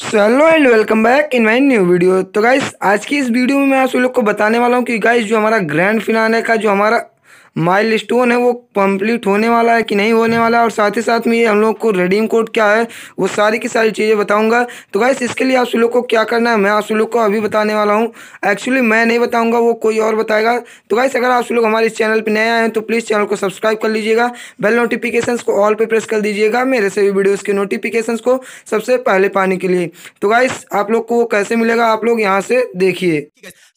so hello and welcome back in my new video तो guys आज की इस वीडियो में मैं आप लोग को बताने वाला हूँ कि गाइस जो हमारा ग्रैंड फिनाने का जो हमारा माइलस्टोन है वो कंप्लीट होने वाला है कि नहीं होने वाला है और साथ ही साथ में ये हम लोग को रेडीम कोड क्या है वो सारी की सारी चीज़ें बताऊंगा तो गाइस इसके लिए आप सब लोग को क्या करना है मैं आप सब लोग को अभी बताने वाला हूँ एक्चुअली मैं नहीं बताऊँगा वो कोई और बताएगा तो गाइस अगर आप सब लोग हमारे इस चैनल पर नए आए हैं तो प्लीज़ चैनल को सब्सक्राइब कर लीजिएगा बेल नोटिफिकेशन को ऑल पर प्रेस कर दीजिएगा मेरे भी वीडियोज़ के नोटिफिकेशन को सबसे पहले पाने के लिए तो गाइस आप लोग को वो कैसे मिलेगा आप लोग यहाँ से देखिए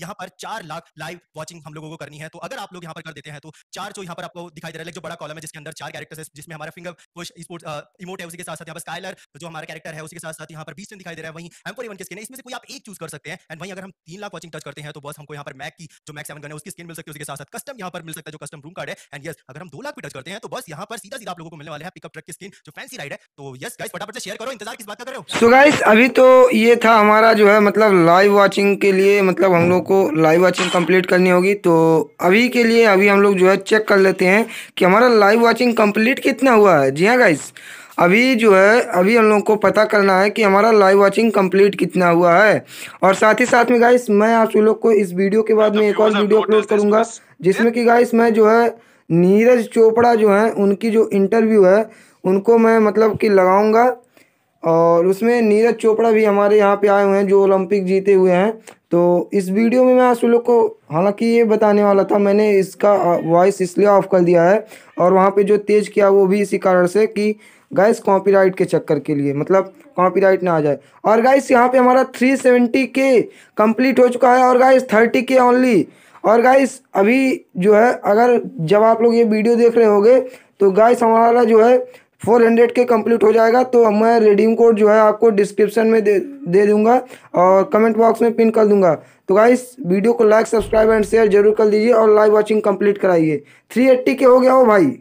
यहाँ पर चार लाख लाइव वॉचिंग हम लोगों को करनी है तो अगर आप लोग यहाँ पर कर देते हैं तो चार जो यहाँ पर आपको दिखाई दे रहा है जो बड़ा कॉलम है जिसके अंदर चार कैरेक्टर्स है जिसमें हमारा फिंगर स्पोर्ट्स इमोट है उसके साथ साथ यहाँ पर स्काइलर जो हमारा कैरेक्टर है उसके साथ साथ यहाँ पर बीस दिखाई दे रहा है वहीं एम वन के स्किन है इसमें से कोई आप एक चूज कर सकते हैं एंड वहीं अगर हम तीन लाख वॉचिंग टच करते हैं तो बस हमको यहाँ पर मैक की जो मैक सेवन गन है उसकी स्किन मिल सकती है उसके साथ साथ कस्टम यहाँ पर मिल सकता है जो कस्टम रूम कार्ड है एंड यस अगर हम दो लाख भी टच करते हैं तो बस यहाँ पर सीधा सीधा आप लोगों को मिलने वाले है पिकअप ट्रक की स्किन जो फैंसी राइड है तो यस गाइस फटाफट से शेयर करो इंतजार किस बात का करो सो गाइस अभी तो ये था हमारा जो है मतलब लाइव वाचिंग के लिए मतलब हम लोग को लाइव वाचिंग कंप्लीट करनी होगी तो अभी के लिए अभी हम लोग जो है है चेक कर लेते हैं कि हमारा लाइव वॉचिंग कंप्लीट कितना हुआ है जी हाँ गाइस अभी जो है अभी हम लोगों को पता करना है कि हमारा लाइव वाचिंग कंप्लीट कितना हुआ है और साथ ही साथ में गाइस मैं आप सब लोग को इस वीडियो के बाद में एक और वीडियो अपलोड करूँगा जिसमें कि गाइस मैं जो है नीरज चोपड़ा जो है उनकी जो इंटरव्यू है उनको मैं मतलब कि लगाऊंगा और उसमें नीरज चोपड़ा भी हमारे यहाँ पे आए हुए हैं जो ओलंपिक जीते हुए हैं तो इस वीडियो में मैं आप लोग को हालांकि ये बताने वाला था मैंने इसका वॉइस इसलिए ऑफ कर दिया है और वहाँ पे जो तेज किया वो भी इसी कारण से कि गाइस कॉपीराइट के चक्कर के लिए मतलब कॉपीराइट ना आ जाए और गाइस यहाँ पे हमारा सेवेंटी के कंप्लीट हो चुका है और गाइस थर्टी के ओनली और गाइस अभी जो है अगर जब आप लोग ये वीडियो देख रहे होगे तो गाइस हमारा जो है फोर हंड्रेड के कंप्लीट हो जाएगा तो मैं रिडीम कोड जो है आपको डिस्क्रिप्शन में दे दे दूंगा और कमेंट बॉक्स में पिन कर दूंगा तो गाइस वीडियो को लाइक सब्सक्राइब एंड शेयर जरूर कर दीजिए और लाइव वॉचिंग कम्प्लीट कराइए थ्री एट्टी के हो गया हो भाई